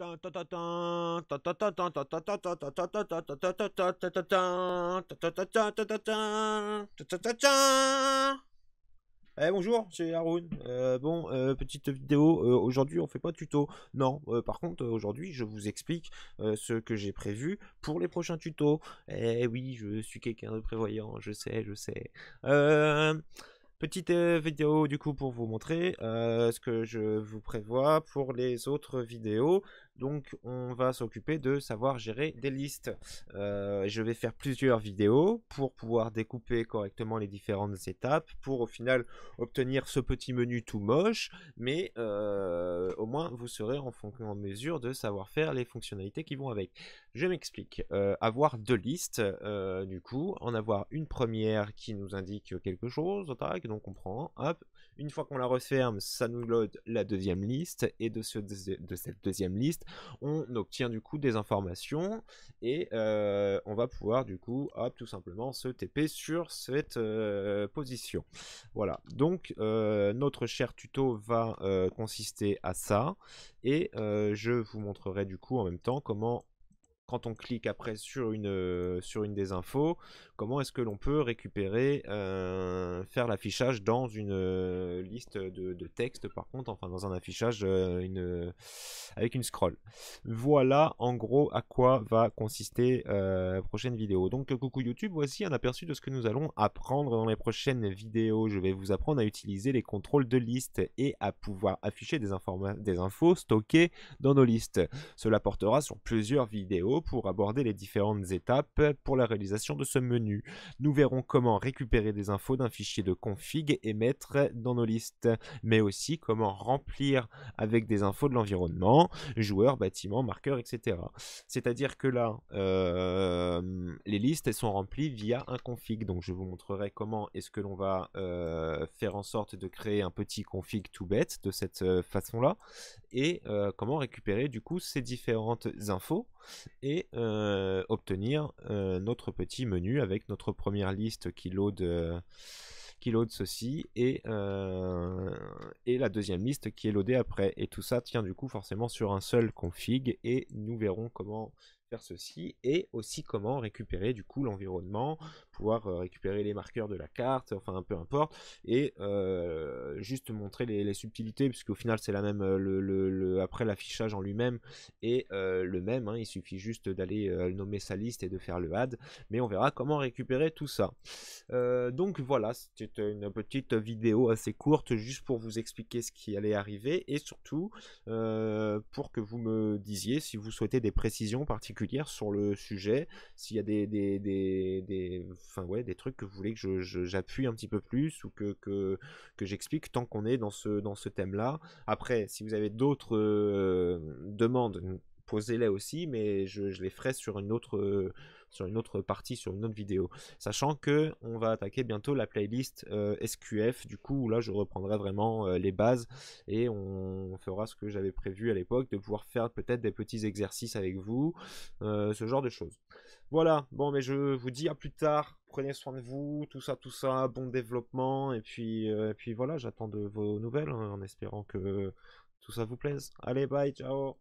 Eh, bonjour, c'est Haroun. Euh, bon, euh, petite vidéo. Euh, aujourd'hui, on fait pas de tuto. Non, par contre, aujourd'hui, je vous explique ce que j'ai prévu pour les prochains tutos. Eh oui, je suis quelqu'un de prévoyant, je sais, je sais. Petite vidéo du coup pour vous montrer ce que je vous prévois pour les autres vidéos. Donc on va s'occuper de savoir gérer des listes. Euh, je vais faire plusieurs vidéos pour pouvoir découper correctement les différentes étapes, pour au final obtenir ce petit menu tout moche, mais euh, au moins vous serez en, mesure de savoir faire les fonctionnalités qui vont avec. Je m'explique. Euh, avoir deux listes, du coup, en avoir une première qui nous indique quelque chose, donc on prend, hop, une fois qu'on la referme, ça nous load la deuxième liste. Et de, cette deuxième liste, on obtient du coup des informations. Et euh, on va pouvoir du coup, hop, tout simplement se TP sur cette euh, position. Voilà. Donc, euh, notre cher tuto va consister à ça. Et je vous montrerai du coup en même temps comment quand on clique après sur une, euh, sur une des infos, comment est-ce que l'on peut récupérer, euh, faire l'affichage dans une euh, liste de, texte, par contre, enfin dans un affichage avec une scroll. Voilà en gros à quoi va consister la prochaine vidéo. Donc coucou YouTube, voici un aperçu de ce que nous allons apprendre dans les prochaines vidéos. Je vais vous apprendre à utiliser les contrôles de liste et à pouvoir afficher des infos stockées dans nos listes. Cela portera sur plusieurs vidéos pour aborder les différentes étapes pour la réalisation de ce menu. Nous verrons comment récupérer des infos d'un fichier de config et mettre dans nos listes, mais aussi comment remplir avec des infos de l'environnement, joueurs, bâtiments, marqueurs, etc. C'est-à-dire que là, euh, les listes sont remplies via un config. Donc je vous montrerai comment est-ce que l'on va euh, faire en sorte de créer un petit config tout bête de cette euh, façon-là et comment récupérer du coup ces différentes infos et euh, obtenir euh, notre petit menu avec notre première liste qui load, euh, ceci et, et la deuxième liste qui est loadée après. Et tout ça tient du coup forcément sur un seul config et nous verrons comment faire ceci et aussi comment récupérer du coup l'environnement, pouvoir euh, récupérer les marqueurs de la carte, enfin un peu importe, et euh, juste montrer les, subtilités, subtilités au final c'est la même euh, le, après l'affichage en lui-même et le même, hein, il suffit juste d'aller nommer sa liste et de faire le add, mais on verra comment récupérer tout ça. donc voilà, c'était une petite vidéo assez courte juste pour vous expliquer ce qui allait arriver et surtout pour que vous me disiez si vous souhaitez des précisions particulières sur le sujet, s'il y a des, des, des, des, enfin, ouais, des trucs que vous voulez que j'appuie je, un petit peu plus ou que, que, que j'explique tant qu'on est dans ce, dans ce thème-là. Après, si vous avez d'autres euh, demandes, posez-les aussi, mais je, les ferai sur une autre, euh, sur une autre partie, sur une autre vidéo. Sachant que on va attaquer bientôt la playlist euh, SQF, du coup là je reprendrai vraiment euh, les bases et on fera ce que j'avais prévu à l'époque, de pouvoir faire peut-être des petits exercices avec vous, ce genre de choses. Voilà, bon mais je vous dis à plus tard, prenez soin de vous, tout ça, tout ça, bon développement, et puis, puis voilà, j'attends de vos nouvelles hein, en espérant que tout ça vous plaise. Allez, bye, ciao